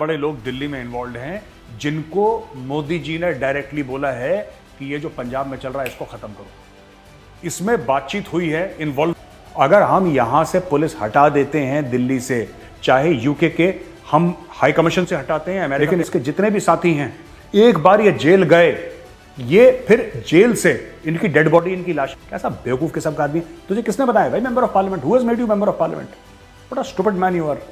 बड़े लोग दिल्ली में इन्वॉल्व हैं जिनको मोदी जी ने डायरेक्टली बोला है कि ये जो पंजाब में चल रहा है इसको ख़त्म करो इसमें बातचीत हुई है इन्वॉल्व अगर हम यहां से पुलिस हटा देते हैं दिल्ली से चाहे यूके के हम हाई कमीशन से हटाते हैं अमेरिका लेकिन इसके जितने भी साथी हैं एक बार ये जेल गए ये फिर जेल से इनकी डेड बॉडी इनकी लाश कैसा बेवकूफ किस्म का आदमी तुझे किसने बताया भाई member of parliament who's made you member of parliament बड़ा stupid man you are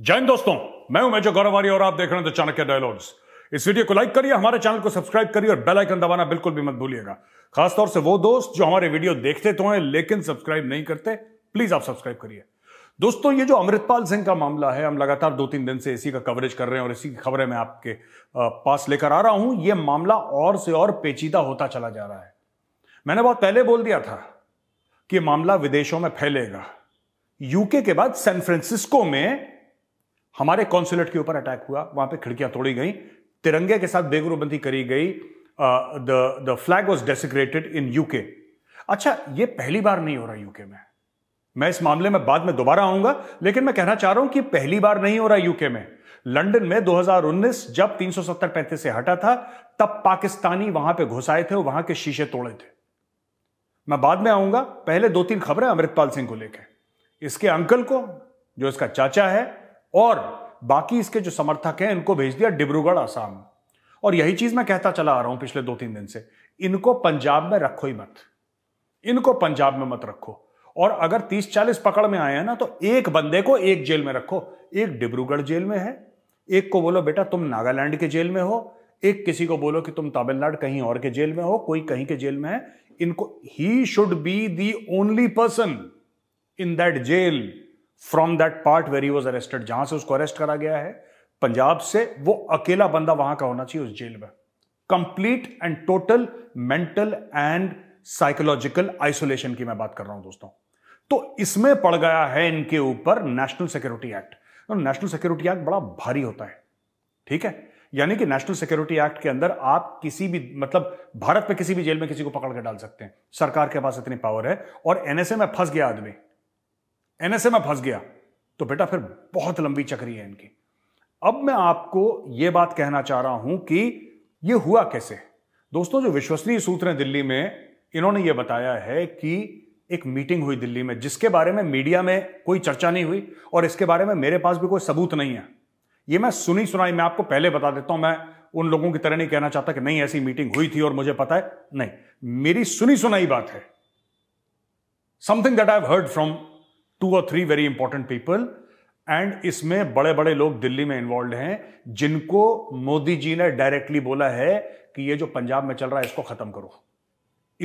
Jain दोस्तों मैं हूं मेजर गौरवारी और आप देख रहे हैं द चाणक्य डायलॉग्स इस वीडियो को लाइक करिए हमारे चैनल को सब्सक्राइब करिए और बेल आइकन दबाना बिल्कुल भी मत भूलिएगा खासतौर से वो दोस्त जो हमारे वीडियो देखते तो हैं लेकिन सब्सक्राइब नहीं करते प्लीज आप सब्सक्राइब करिए दोस्तों ये जो अमृतपाल सिंह का मामला है हम लगातार दो तीन दिन से इसी का कवरेज कर रहे हैं और इसी की खबरें मैं आपके पास लेकर आ रहा हूं ये मामला और से और पेचीदा होता चला जा रहा है मैंने बहुत पहले बोल दिया था कि मामला विदेशों में फैलेगा यूके के बाद सैन फ्रांसिस्को में हमारे कॉन्सुलेट के ऊपर अटैक हुआ वहां पे खिड़कियां तोड़ी गई तिरंगे के साथ बेगुरुबंदी करी गई the flag was desecrated in UK अच्छा ये पहली बार नहीं हो रहा यूके में मैं इस मामले में बाद में दोबारा आऊंगा लेकिन मैं कहना चाह रहा हूं कि पहली बार नहीं हो रहा यूके में लंदन में 2019 जब 370 35 से हटा था तब पाकिस्तानी वहां पे घुस आए थे और वहां के शीशे तोड़े थे मैं बाद में आऊंगा पहले दो तीन खबरें अमृतपाल सिंह को लेकर इसके अंकल को जो इसका चाचा है और बाकी इसके जो समर्थक हैं इनको भेज दिया डिब्रूगढ़ आसाम और यही चीज मैं कहता चला आ रहा हूं पिछले दो तीन दिन से इनको पंजाब में रखो ही मत इनको पंजाब में मत रखो और अगर तीस चालीस पकड़ में आए हैं ना तो एक बंदे को एक जेल में रखो एक डिब्रूगढ़ जेल में है एक को बोलो बेटा तुम नागालैंड के जेल में हो एक किसी को बोलो कि तुम तमिलनाडु कहीं और के जेल में हो कोई कहीं के जेल में है इनको he should be the only person in that jail from that part very was arrested जहां से उसको अरेस्ट करा गया है पंजाब से वो अकेला बंदा वहां का होना चाहिए उस जेल में complete and total mental and psychological isolation की मैं बात कर रहा हूं दोस्तों तो इसमें पड़ गया है इनके ऊपर national security act national security act बड़ा भारी होता है ठीक है यानी कि नेशनल सिक्योरिटी एक्ट के अंदर आप किसी भी मतलब भारत में किसी भी जेल में किसी को पकड़ के डाल सकते हैं सरकार के पास इतनी पावर है और एनएसए में फंस गया आदमी एनएसए में फंस गया तो बेटा फिर बहुत लंबी चक्री है इनकी अब मैं आपको यह बात कहना चाह रहा हूं कि यह हुआ कैसे दोस्तों जो विश्वसनीय सूत्र हैं दिल्ली में इन्होंने यह बताया है कि एक मीटिंग हुई दिल्ली में जिसके बारे में मीडिया में कोई चर्चा नहीं हुई और इसके बारे में मेरे पास भी कोई सबूत नहीं है यह मैं सुनी सुनाई मैं आपको पहले बता देता हूं मैं उन लोगों की तरह नहीं कहना चाहता कि नहीं ऐसी मीटिंग हुई थी और मुझे पता है नहीं मेरी सुनी सुनाई बात है something that I heard from two और three very important people and इसमें बड़े बड़े लोग दिल्ली में इन्वॉल्व हैं जिनको मोदी जी ने डायरेक्टली बोला है कि ये जो पंजाब में चल रहा है इसको खत्म करो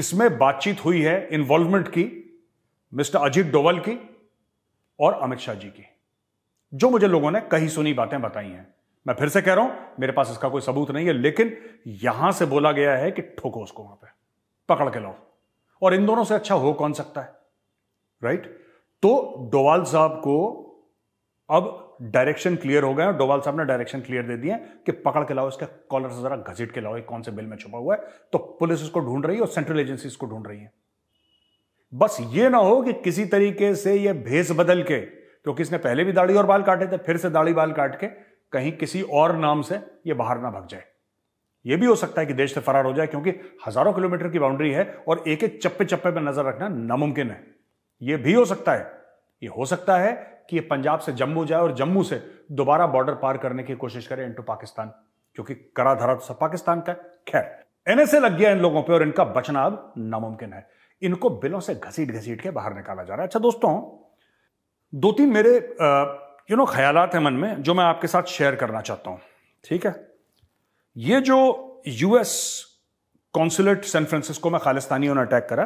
इसमें बातचीत हुई है इन्वॉल्वमेंट की मिस्टर अजीत डोवल की और अमित शाह जी की जो मुझे लोगों ने कही सुनी बातें बताई हैं मैं फिर से कह रहा हूं मेरे पास इसका कोई सबूत नहीं है लेकिन यहां से बोला गया है कि ठोको उसको वहां पे पकड़ के लाओ और इन दोनों से अच्छा हो कौन सकता है राइट right? तो डोवाल साहब को अब डायरेक्शन क्लियर हो गए और डोवाल साहब ने डायरेक्शन क्लियर दे दिए कि पकड़ के लाओ इसके कॉलर से जरा घसीट के लाओ ये कौन से बिल में छुपा हुआ है तो पुलिस उसको ढूंढ रही है और सेंट्रल एजेंसी इसको ढूंढ रही है बस ये ना हो कि किसी तरीके से ये भेस बदल के क्योंकि तो इसने पहले भी दाढ़ी और बाल काटे थे फिर से दाढ़ी बाल काट के कहीं किसी और नाम से ये बाहर ना भग जाए ये भी हो सकता है कि देश से फरार हो जाए क्योंकि हजारों किलोमीटर की बाउंड्री है और एक एक चप्पे चप्पे पर नजर रखना नामुमकिन है यह भी हो सकता है यह हो सकता है कि यह पंजाब से जम्मू जाए और जम्मू से दोबारा बॉर्डर पार करने की कोशिश करे इंटू पाकिस्तान क्योंकि करा धरा तो सब पाकिस्तान का खैर एनएसए लग गया इन लोगों पर और इनका बचना अब नामुमकिन है इनको बिलों से घसीट घसीट के बाहर निकाला जा रहा है अच्छा दोस्तों दो तीन मेरे यू नो ख्याल हैं मन में जो मैं आपके साथ शेयर करना चाहता हूं ठीक है ये जो यूएस कॉन्सुलेट सैन फ्रांसिस्को में खालिस्तानियों ने अटैक करा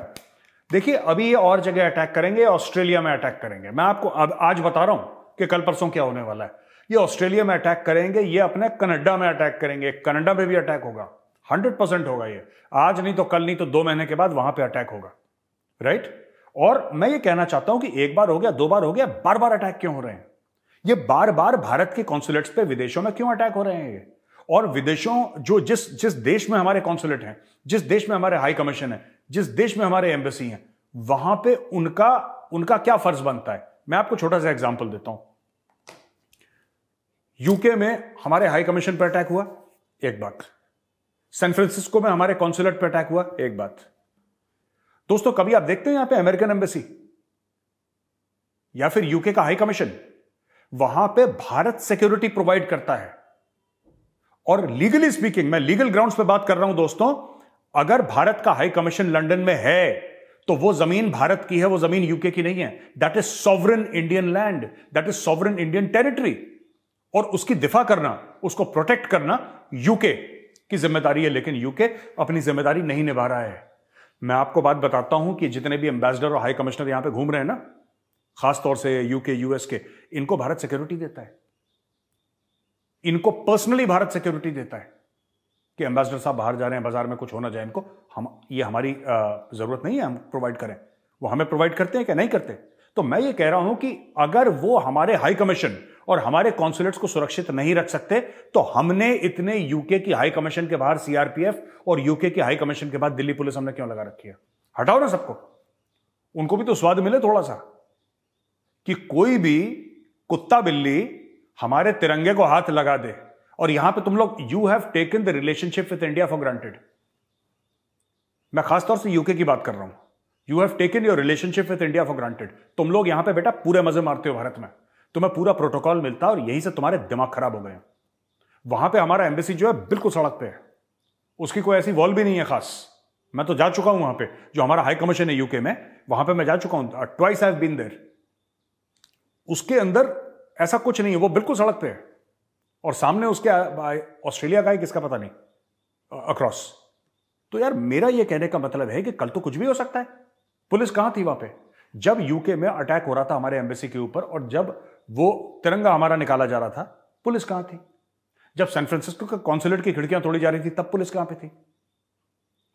देखिए अभी ये और जगह अटैक करेंगे ऑस्ट्रेलिया में अटैक करेंगे मैं आपको अब आज बता रहा हूं कि कल परसों क्या होने वाला है ये ऑस्ट्रेलिया में अटैक करेंगे ये अपने कनाडा में अटैक करेंगे कनाडा में भी अटैक होगा हंड्रेड परसेंट होगा ये आज नहीं तो कल नहीं तो दो महीने के बाद वहां पर अटैक होगा राइट और मैं ये कहना चाहता हूं कि एक बार हो गया दो बार हो गया बार बार अटैक क्यों हो रहे हैं ये बार बार भारत के कॉन्सुलेट्स पे विदेशों में क्यों अटैक हो रहे हैं ये और विदेशों जो जिस जिस देश में हमारे कॉन्सुलेट हैं जिस देश में हमारे हाई कमीशन है जिस देश में हमारे एम्बेसी हैं वहां पे उनका उनका क्या फर्ज बनता है मैं आपको छोटा सा एग्जाम्पल देता हूं यूके में हमारे हाई कमीशन पर अटैक हुआ एक बात सैन फ्रांसिस्को में हमारे कॉन्सुलेट पर अटैक हुआ एक बात दोस्तों कभी आप देखते हैं यहां पे अमेरिकन एम्बेसी या फिर यूके का हाई कमीशन वहां पे भारत सिक्योरिटी प्रोवाइड करता है और लीगली स्पीकिंग मैं लीगल ग्राउंड्स पे बात कर रहा हूं दोस्तों अगर भारत का हाई कमीशन लंदन में है तो वो जमीन भारत की है वो जमीन यूके की नहीं है that is sovereign Indian land that is sovereign Indian territory और उसकी दिफा करना उसको प्रोटेक्ट करना यूके की जिम्मेदारी है लेकिन यूके अपनी जिम्मेदारी नहीं निभा रहा है मैं आपको बात बताता हूं कि जितने भी एम्बेसडर और हाई कमिश्नर यहां पे घूम रहे हैं ना खासतौर से यूके यूएस के इनको भारत सिक्योरिटी देता है इनको पर्सनली भारत सिक्योरिटी देता है कि एम्बेसडर साहब बाहर जा रहे हैं बाजार में कुछ होना जाए इनको हम ये हमारी ज़रूरत नहीं है हम प्रोवाइड करें वो हमें प्रोवाइड करते हैं क्या नहीं करते तो मैं ये कह रहा हूं कि अगर वो हमारे हाई कमीशन और हमारे कॉन्सुलेट्स को सुरक्षित नहीं रख सकते तो हमने इतने यूके की हाई कमीशन के बाहर सीआरपीएफ और यूके की हाई कमीशन के बाद दिल्ली पुलिस हमने क्यों लगा रखी है हटाओ ना सबको उनको भी तो स्वाद मिले थोड़ा सा कि कोई भी कुत्ता बिल्ली हमारे तिरंगे को हाथ लगा दे और यहां पे तुम लोग you have taken the relationship with India for granted मैं खासतौर से यूके की बात कर रहा हूं you have taken your relationship with India for granted तुम लोग यहां पे बेटा पूरे मजे मारते हो भारत में तुम्हें पूरा प्रोटोकॉल मिलता और यही से तुम्हारे दिमाग खराब हो गए वहां पे हमारा एम्बेसी जो है बिल्कुल सड़क पे है उसकी कोई ऐसी वॉल भी नहीं है खास मैं तो जा चुका हूं वहां पे जो हमारा हाई कमीशन है यूके में वहां पे मैं जा चुका हूं ट्वाइस आई बीन देर उसके अंदर ऐसा कुछ नहीं है वो बिल्कुल सड़क पे है और सामने उसके ऑस्ट्रेलिया का है किसका पता नहीं अक्रॉस तो यार मेरा यह कहने का मतलब है कि कल तो कुछ भी हो सकता है पुलिस कहां थी वहां पे जब यूके में अटैक हो रहा था हमारे एम्बेसी के ऊपर और जब वो तिरंगा हमारा निकाला जा रहा था पुलिस कहां थी जब सैन फ्रांसिस्को के कॉन्सुलेट की खिड़कियां तोड़ी जा रही थी तब पुलिस कहां पे थी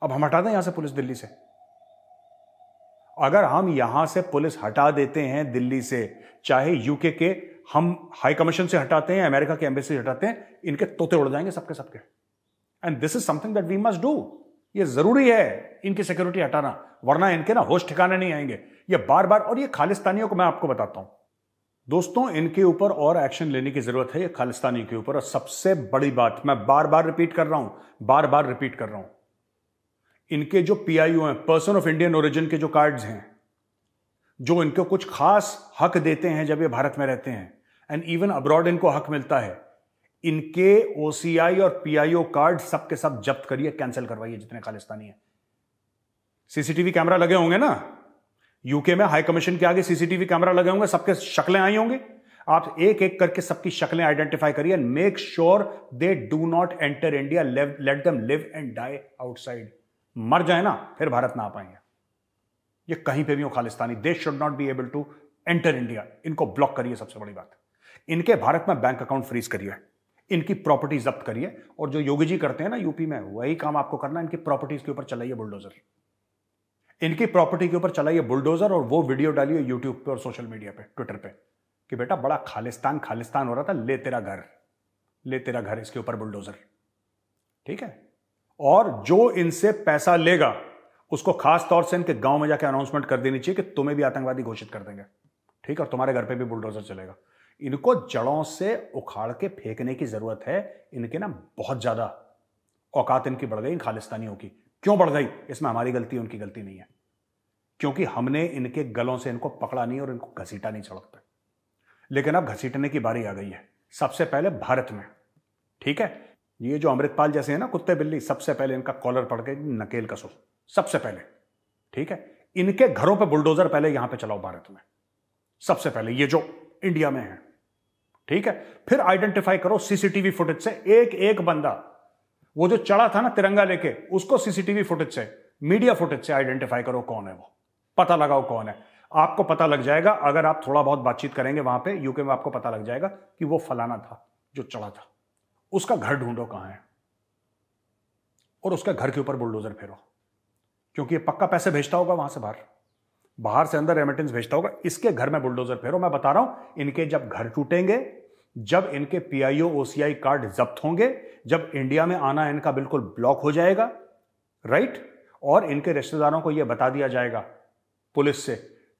अब हम हटा दें यहां से पुलिस दिल्ली से अगर हम यहां से पुलिस हटा देते हैं दिल्ली से चाहे यूके के हम हाई कमीशन से हटाते हैं अमेरिका की एम्बेसी हटाते हैं इनके तोते उड़ जाएंगे सबके सबके and this is something that we must do ये जरूरी है इनकी सिक्योरिटी हटाना वरना इनके ना होश ठिकाने नहीं आएंगे ये बार बार और ये खालिस्तानियों को मैं आपको बताता हूं दोस्तों इनके ऊपर और एक्शन लेने की जरूरत है ये खालिस्तानी के ऊपर और सबसे बड़ी बात मैं बार बार रिपीट कर रहा हूं बार बार रिपीट कर रहा हूं इनके जो पीआईयू हैं पर्सन ऑफ इंडियन ओरिजिन के जो कार्ड्स हैं जो इनको कुछ खास हक देते हैं जब ये भारत में रहते हैं एंड इवन अब्रॉड इनको हक मिलता है इनके ओसीआई और पीआईओ कार्ड सब के सब जब्त करिए कैंसिल करवाइए जितने खालिस्तानी हैं सीसीटीवी कैमरा लगे होंगे ना यूके में हाई कमीशन के आगे सीसीटीवी कैमरा लगे होंगे सबके शक्लें आई होंगी आप एक एक करके सबकी शक्लें आइडेंटिफाई करिए and make sure they do not enter India let them live and die outside मर जाए ना फिर भारत ना आ पाएंगे ये कहीं पे भी हो Khalistani they should not be able to enter India इनको ब्लॉक करिए सबसे बड़ी बात इनके भारत में बैंक अकाउंट फ्रीज करिए इनकी प्रॉपर्टी जब्त करिए और जो योगी जी करते हैं ना यूपी में वही काम आपको करना इनकी प्रॉपर्टीज के ऊपर चलाइए बुलडोजर इनकी प्रॉपर्टी के ऊपर चलाइए बुलडोजर और वो वीडियो डालिए यूट्यूब पे और सोशल मीडिया पे ट्विटर पे कि बेटा बड़ा खालिस्तान खालिस्तान हो रहा था ले तेरा घर ले तेरा घर इसके ऊपर बुलडोजर ठीक है और जो इनसे पैसा लेगा उसको खास तौर से इनके गांव में जाकर अनाउंसमेंट कर देनी चाहिए कि तुम्हें भी आतंकवादी घोषित कर देंगे ठीक है और तुम्हारे घर पे भी बुलडोजर चलेगा इनको जड़ों से उखाड़ के फेंकने की ज़रूरत है इनके ना बहुत ज़्यादा औकात इनकी बढ़ गई इन खालिस्तानियों की क्यों बढ़ गई इसमें हमारी गलती उनकी गलती नहीं है क्योंकि हमने इनके गलों से इनको पकड़ा नहीं और इनको घसीटा नहीं सड़क पर लेकिन अब घसीटने की बारी आ गई है सबसे पहले भारत में ठीक है ये जो अमृतपाल जैसे है ना कुत्ते बिल्ली सबसे पहले इनका कॉलर पड़ के नकेल कसो सबसे पहले ठीक है इनके घरों पे बुलडोजर पहले यहां पे चलाओ भारत में सबसे पहले ये जो इंडिया में है ठीक है फिर आइडेंटिफाई करो सीसीटीवी फुटेज से एक एक बंदा वो जो चढ़ा था ना तिरंगा लेके उसको सीसीटीवी फुटेज से मीडिया फुटेज से आइडेंटिफाई करो कौन है वो पता लगाओ कौन है आपको पता लग जाएगा अगर आप थोड़ा बहुत बातचीत करेंगे वहां पे यूके में आपको पता लग जाएगा कि वो फलाना था जो चढ़ा था उसका घर ढूंढो कहां है और उसके घर के ऊपर बुलडोजर फेरो क्योंकि ये पक्का पैसे भेजता होगा वहां से बाहर बाहर से अंदर रेमिटेंस भेजता होगा इसके घर में बुलडोजर फेरो मैं बता रहा हूं इनके जब घर टूटेंगे जब इनके पीआईओ ओसीआई कार्ड जब्त होंगे जब इंडिया में आना इनका बिल्कुल ब्लॉक हो जाएगा राइट और इनके रिश्तेदारों को यह बता दिया जाएगा पुलिस से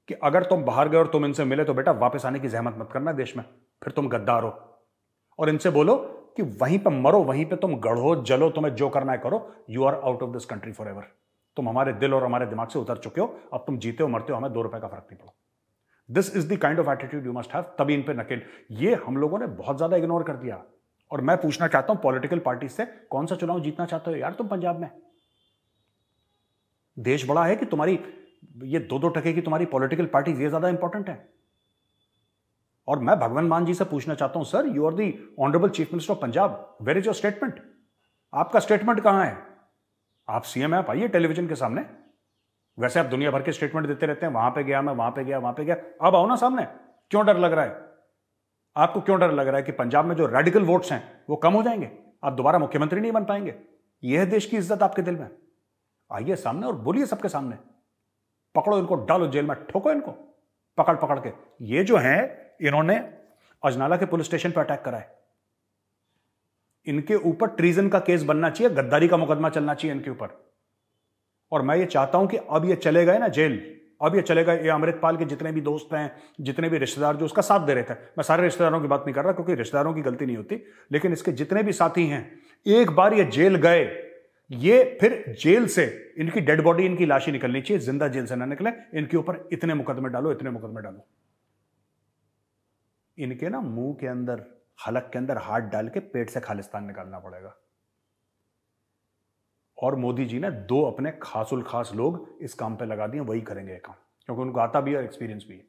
कि अगर तुम बाहर गए और तुम इनसे मिले तो बेटा वापस आने की जहमत मत करना देश में फिर तुम गद्दार हो और इनसे बोलो कि वहीं पर मरो वहीं पर तुम गढ़ो जलो तुम्हें जो करना है करो you are out of this country forever तुम हमारे दिल और हमारे दिमाग से उतर चुके हो अब तुम जीते हो मरते हो हमें दो रुपए का फर्क नहीं पड़ा this is the kind of attitude you must have तभी इन पे नकेल ये हम लोगों ने बहुत ज्यादा इग्नोर कर दिया और मैं पूछना चाहता हूं पॉलिटिकल पार्टी से कौन सा चुनाव जीतना चाहते हो यार तुम पंजाब में देश बड़ा है कि तुम्हारी ये दो दो टके की तुम्हारी पॉलिटिकल पार्टी ये ज्यादा इंपॉर्टेंट है और मैं भगवान मान जी से पूछना चाहता हूं sir you are the honourable chief minister of Punjab where is your statement आपका स्टेटमेंट कहां है आप सीएम है आप आइए टेलीविजन के सामने वैसे आप दुनिया भर के स्टेटमेंट देते रहते हैं वहां पे गया मैं वहां पे गया वहां पे गया अब आओ ना सामने क्यों डर लग रहा है आपको क्यों डर लग रहा है कि पंजाब में जो रेडिकल वोट्स हैं वो कम हो जाएंगे आप दोबारा मुख्यमंत्री नहीं बन पाएंगे यह देश की इज्जत आपके दिल में आइए सामने और बोलिए सबके सामने पकड़ो इनको डालो जेल में ठोको इनको पकड़ पकड़ के ये जो है इन्होंने अजनाला के पुलिस स्टेशन पर अटैक करा है इनके ऊपर ट्रीजन का केस बनना चाहिए गद्दारी का मुकदमा चलना चाहिए इनके ऊपर और मैं ये चाहता हूं कि अब ये चले गए ना जेल अब ये चले गए ये अमृतपाल के जितने भी दोस्त हैं जितने भी रिश्तेदार जो उसका साथ दे रहे थे मैं सारे रिश्तेदारों की बात नहीं कर रहा क्योंकि रिश्तेदारों की गलती नहीं होती लेकिन इसके जितने भी साथी हैं एक बार ये जेल गए ये फिर जेल से इनकी डेड बॉडी इनकी लाशी निकलनी चाहिए जिंदा जेल से ना निकले इनके ऊपर इतने मुकदमे डालो इतने मुकदमे डालो इनके ना मुंह के अंदर हलक के अंदर हाथ डाल के पेट से खालिस्तान निकालना पड़ेगा और मोदी जी ने दो अपने खासुल खास लोग इस काम पे लगा दिए वही करेंगे ये काम क्योंकि उनको आता भी है और एक्सपीरियंस भी है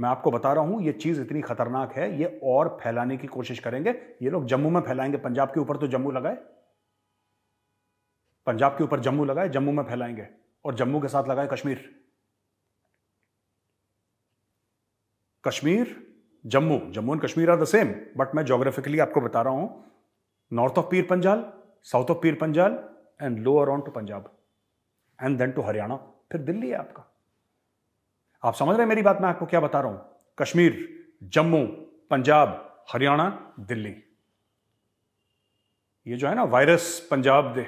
मैं आपको बता रहा हूं ये चीज इतनी खतरनाक है ये और फैलाने की कोशिश करेंगे ये लोग जम्मू में फैलाएंगे पंजाब के ऊपर तो जम्मू लगाए पंजाब के ऊपर जम्मू लगाए जम्मू में फैलाएंगे और जम्मू के साथ लगाए Kashmir Kashmir Jammu Jammu and Kashmir are the same but मैं जोग्राफिकली आपको बता रहा हूं north of Pir Panjal south of Pir Panjal and lower on to Punjab and then to Haryana फिर दिल्ली है आपका आप समझ रहे हैं मेरी बात मैं आपको क्या बता रहा हूं कश्मीर जम्मू पंजाब हरियाणा दिल्ली ये जो है ना वायरस पंजाब दे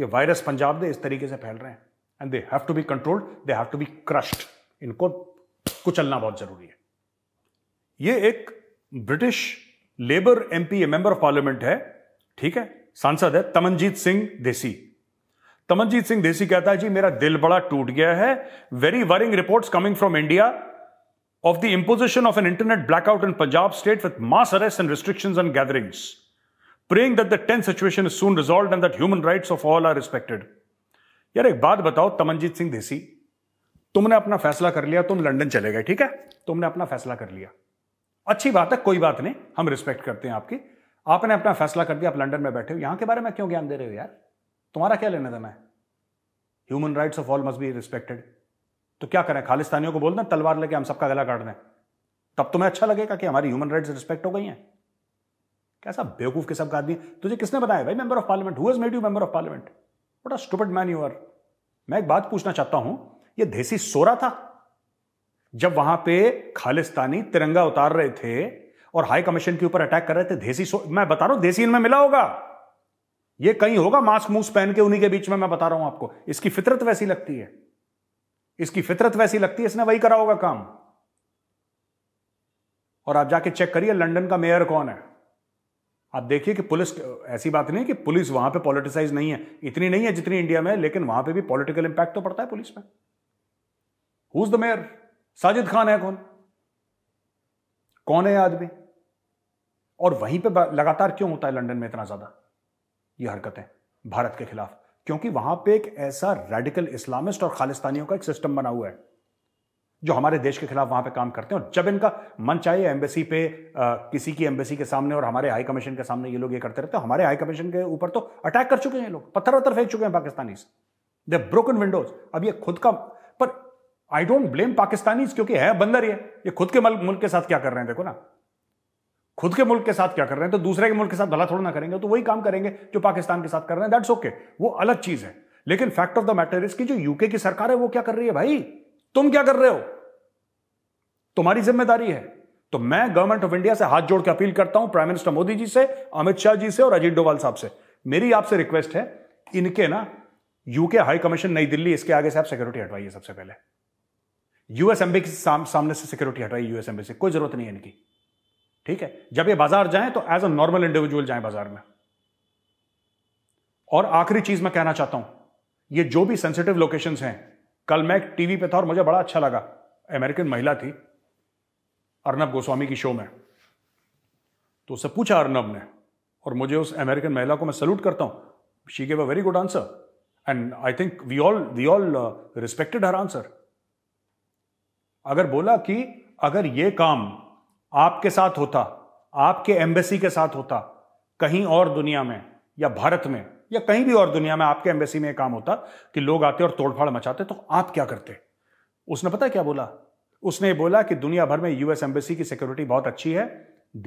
ये वायरस पंजाब दे इस तरीके से फैल रहे हैं and they have to be controlled they have to be crushed इनको कुचलना बहुत जरूरी है ये एक British Labour MP member of parliament है ठीक है सांसद है तमनजीत सिंह देसी तमनजीत सिंह देसी कहता है जी मेरा दिल बड़ा टूट गया है very worrying reports coming from India of the imposition of an internet blackout in Punjab state with mass arrests and restrictions on gatherings, praying that the tense situation is soon resolved and that human rights of all are respected. यार एक बात बताओ तमनजीत सिंह देसी तुमने अपना फैसला कर लिया तुम लंदन चले गए ठीक है तुमने अपना फैसला कर लिया अच्छी बात है कोई बात नहीं हम रिस्पेक्ट करते हैं आपकी आपने अपना फैसला कर दिया आप लंदन में बैठे हो यहां के बारे में क्यों ज्ञान दे रहे हो यार तुम्हारा क्या लेना था मैं human rights of all must be respected तो क्या करें खालिस्तानियों को बोल दें तलवार लेके हम सबका गला काट दें तब तुम्हें अच्छा लगेगा कि हमारी ह्यूमन राइट्स रिस्पेक्ट हो गई हैं कैसा बेवकूफ किस्म का आदमी तुझे किसने बनाया भाई member of parliament who's made you member of parliament बड़ा स्टूपिड मैन यू आर मैं एक बात पूछना चाहता हूं ये देसी सोरा था जब वहां पे खालिस्तानी तिरंगा उतार रहे थे और हाई कमीशन के ऊपर अटैक कर रहे थे देसी मैं बता रहा हूं देसी इनमें मिला होगा ये कहीं होगा मास्क मूस पहन के उन्हीं के बीच में मैं बता रहा हूं आपको इसकी फितरत वैसी लगती है इसकी फितरत वैसी लगती है इसने वही करा होगा काम और आप जाके चेक करिए लंदन का मेयर कौन है आप देखिए कि पुलिस ऐसी बात नहीं है कि पुलिस वहां पे पॉलिटिसाइज नहीं है इतनी नहीं है जितनी इंडिया में लेकिन वहां पे भी पॉलिटिकल इंपैक्ट तो पड़ता है पुलिस में who is the mayor Sajid Khan है कौन कौन है आदमी और वहीं पे लगातार क्यों होता है लंदन में इतना ज्यादा ये हरकतें भारत के खिलाफ क्योंकि वहां पे एक ऐसा रेडिकल इस्लामिस्ट और खालिस्तानियों का एक सिस्टम बना हुआ है जो हमारे देश के खिलाफ वहां पे काम करते हैं और जब इनका मन चाहिए एम्बेसी पे आ, किसी की एम्बेसी के सामने और हमारे हाई कमीशन के सामने ये लोग ये करते रहते हैं हमारे हाई कमीशन के ऊपर तो अटैक कर चुके हैं ये लोग पत्थर वत्थर फेंक चुके हैं पाकिस्तानी से दे ब्रोकन विंडोज अब ये खुद का पर आई डोंट ब्लेम पाकिस्तानी क्योंकि है बंदर ये ये खुद के मुल्क के साथ क्या कर रहे हैं देखो ना खुद के मुल्क के साथ क्या कर रहे हैं तो दूसरे के मुल्क के साथ भला थोड़ा ना करेंगे तो वही काम करेंगे जो पाकिस्तान के साथ कर रहे हैं दैट्स ओके वो अलग चीज है लेकिन fact of the matter is की जो यूके की सरकार है वो क्या कर रही है भाई तुम क्या कर रहे हो तुम्हारी जिम्मेदारी है तो मैं गवर्नमेंट ऑफ इंडिया से हाथ जोड़ के अपील करता हूं प्राइम मिनिस्टर मोदी जी से अमित शाह जी से और अजीत डोवाल साहब से मेरी आपसे रिक्वेस्ट है इनके ना यूके हाई कमीशन नई दिल्ली इसके आगे से आप सिक्योरिटी हटवाइए सबसे पहले यूएस एम्बे के साम, सामने से सिक्योरिटी हटाई यूएस एम्बे से कोई जरूरत नहीं है इनकी ठीक है जब ये बाजार जाए तो एज अ नॉर्मल इंडिविजुअल जाए बाजार में और आखिरी चीज मैं कहना चाहता हूं ये जो भी सेंसिटिव लोकेशन हैं कल मैं टीवी पे था और मुझे बड़ा अच्छा लगा अमेरिकन महिला थी अर्नब गोस्वामी की शो में तो उससे पूछा अर्नब ने और मुझे उस अमेरिकन महिला को मैं सल्यूट करता हूं she gave a very good answer and I think we all we all respected her answer अगर बोला कि अगर ये काम आपके साथ होता आपके एम्बेसी के साथ होता कहीं और दुनिया में या भारत में या कहीं भी और दुनिया में आपके एम्बेसी में काम होता कि लोग आते और तोड़फाड़ मचाते तो आप क्या करते उसने पता क्या बोला उसने बोला कि दुनिया भर में यूएस एम्बेसी की सिक्योरिटी बहुत अच्छी है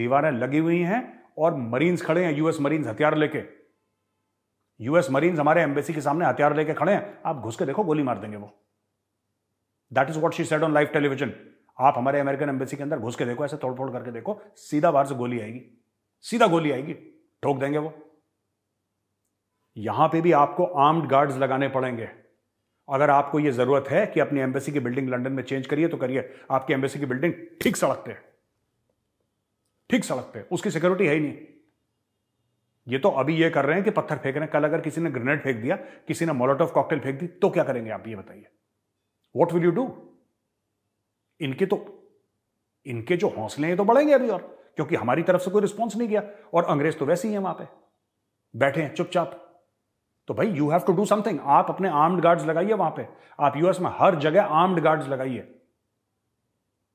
दीवारें लगी हुई हैं और मरीन्स खड़े हैं यूएस मरीन्स हथियार लेके यूएस मरीन्स हमारे एम्बेसी के सामने हथियार लेके खड़े हैं आप घुस के देखो गोली मार देंगे वो that is what she said on live television आप हमारे अमेरिकन एम्बेसी के अंदर घुस के देखो ऐसे तोड़ फोड़ करके देखो सीधा बाहर से गोली आएगी सीधा गोली आएगी ठोक देंगे वो यहां पे भी आपको आर्म्ड गार्ड्स लगाने पड़ेंगे अगर आपको ये जरूरत है कि अपनी एम्बेसी की बिल्डिंग लंदन में चेंज करिए तो करिए आपकी एम्बेसी की बिल्डिंग ठीक सड़क पे ठीक सड़क पे उसकी सिक्योरिटी है ही नहीं ये तो अभी ये कर रहे हैं कि पत्थर फेंक रहे हैं कल अगर किसी ने ग्रेनेड फेंक दिया किसी ने मोलोटोफ कॉकटेल फेंक दी तो क्या करेंगे आप ये बताइए वॉट विल यू डू इनके तो इनके जो हौसले हैं तो बढ़ेंगे अभी और क्योंकि हमारी तरफ से कोई रिस्पॉन्स नहीं गया और अंग्रेज तो वैसे ही है वहां पे बैठे हैं चुपचाप तो भाई you have to do something आप अपने आर्म्ड गार्ड्स लगाइए वहां पे आप यूएस में हर जगह आर्म्ड गार्ड्स लगाइए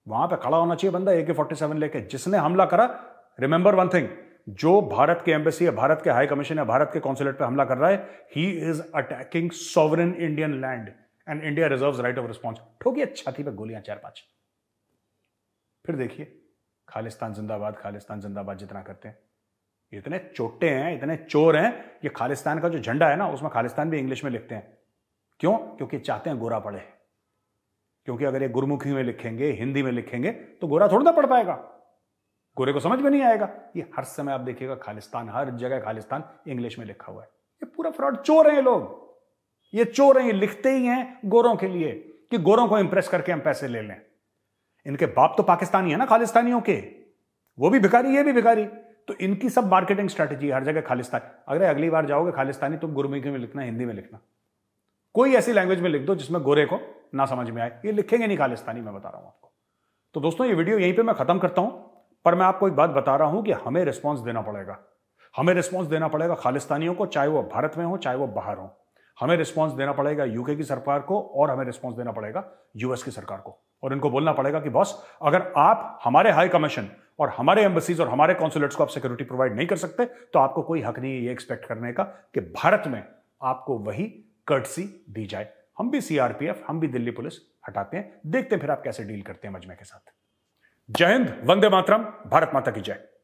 वहां पे खड़ा होना चाहिए बंदा ए के फोर्टी सेवन लेके जिसने हमला करा रिमेंबर वन थिंग जो भारत के एम्बेसी या भारत के हाई कमीशन या भारत के कॉन्सुलेट पे हमला कर रहा है he is attacking sovereign Indian land and India reserve right of response ठोकिए छाती पर गोलियां चार पांच फिर देखिए खालिस्तान जिंदाबाद खालिस्तान जिंदाबाद जितना करते हैं इतने चोटे हैं इतने चोर हैं कि खालिस्तान का जो झंडा है ना उसमें खालिस्तान भी इंग्लिश में लिखते हैं क्यों क्योंकि चाहते हैं गोरा पड़े क्योंकि अगर ये गुरमुखी में लिखेंगे हिंदी में लिखेंगे तो गोरा थोड़ा ना पड़ पाएगा गोरे को समझ में नहीं आएगा ये हर समय आप देखिएगा खालिस्तान हर जगह खालिस्तान इंग्लिश में लिखा हुआ है ये पूरा फ्रॉड चोर है लोग ये चोर हैं ये लिखते ही हैं गोरों के लिए कि गोरों को इंप्रेस करके हम पैसे ले लें इनके बाप तो पाकिस्तानी है ना खालिस्तानियों के वो भी भिखारी ये भी भिखारी तो इनकी सब मार्केटिंग स्ट्रेटेजी हर जगह खालिस्तान अगर अगली बार जाओगे खालिस्तानी तो गुरमुखी में लिखना हिंदी में लिखना कोई ऐसी लैंग्वेज में लिख दो जिसमें गोरे को ना समझ में आए ये लिखेंगे नहीं खालिस्तानी मैं बता रहा हूं आपको तो दोस्तों ये वीडियो यहीं पे मैं खत्म करता हूं पर मैं आपको एक बात बता रहा हूं कि हमें रिस्पॉन्स देना पड़ेगा हमें रिस्पॉन्स देना पड़ेगा खालिस्तानियों को चाहे वो भारत में हो चाहे वो बाहर हो हमें रिस्पॉन्स देना पड़ेगा यूके की सरकार को और हमें रिस्पॉन्स देना पड़ेगा यूएस की सरकार को और इनको बोलना पड़ेगा कि बॉस अगर आप हमारे हाई कमीशन और हमारे एम्बसीज और हमारे कॉन्सुलेट्स को आप सिक्योरिटी प्रोवाइड नहीं कर सकते तो आपको कोई हक नहीं है ये एक्सपेक्ट करने का कि भारत में आपको वही कर्टसी दी जाए हम भी सीआरपीएफ हम भी दिल्ली पुलिस हटाते हैं देखते हैं फिर आप कैसे डील करते हैं मजमे के साथ जय हिंद वंदे मातरम भारत माता की जय